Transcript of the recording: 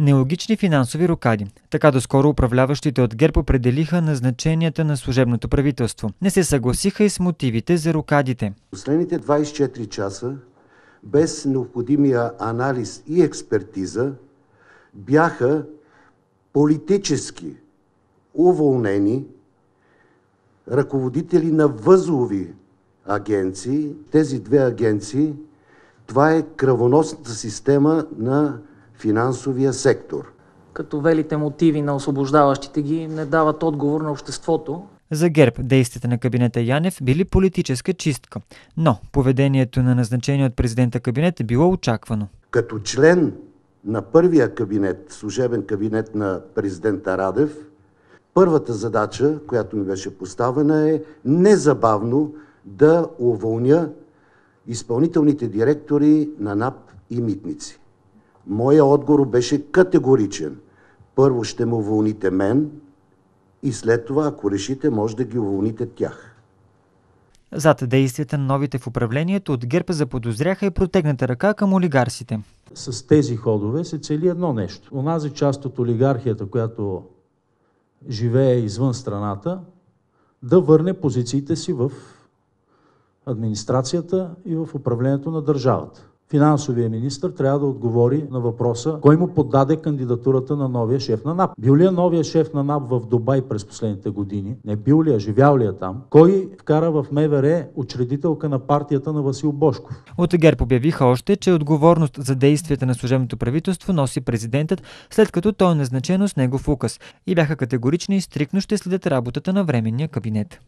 Нелогични финансови рокади. Така доскоро управляващите от ГЕРБ определиха назначенията на служебното правителство. Не се съгласиха и с мотивите за рокадите. Последните 24 часа, без необходимия анализ и експертиза, бяха политически уволнени ръководители на възлови агенции. Тези две агенции, това е кръвоносната система на финансовия сектор. Като велите мотиви на освобождаващите ги не дават отговор на обществото, за ГЕРБ действията на кабинета Янев били политическа чистка, но поведението на назначение от президента кабинет е било очаквано. Като член на първия кабинет, служебен кабинет на президента Радев, първата задача, която ми беше поставена е незабавно да уволня изпълнителните директори на НАП и Митници. Моя отговор беше категоричен. Първо ще му уволните мен и след това, ако решите, може да ги уволните тях. Зад действията на новите в управлението от ГЕРБ заподозряха и протегната ръка към олигарсите. С тези ходове се цели едно нещо. Онази част от олигархията, която живее извън страната, да върне позициите си в администрацията и в управлението на държавата финансовия министр трябва да отговори на въпроса кой му подаде кандидатурата на новия шеф на НАП. Бил ли е новия шеф на НАП в Дубай през последните години? Не бил ли е, живял ли е там? Кой вкара в МВР учредителка на партията на Васил Бошков? От ГЕРБ обявиха още, че отговорност за действията на служебното правителство носи президентът, след като той е назначено с негов указ и бяха категорични и стрикно ще следят работата на временния кабинет.